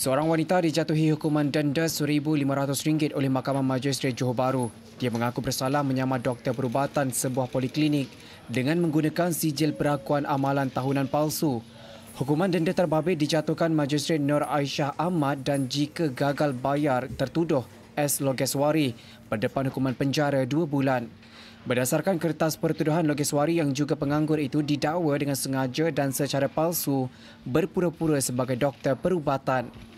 Seorang wanita dijatuhi hukuman denda RM1,500 oleh Mahkamah Majistret Johor Bahru. Dia mengaku bersalah menyamar doktor perubatan sebuah poliklinik dengan menggunakan sijil perakuan amalan tahunan palsu. Hukuman denda terbabit dijatuhkan Majistret Nur Aisyah Ahmad dan jika gagal bayar tertuduh S. Logeswari berdepan hukuman penjara dua bulan. Berdasarkan kertas pertuduhan Logeswari yang juga penganggur itu didakwa dengan sengaja dan secara palsu berpura-pura sebagai doktor perubatan.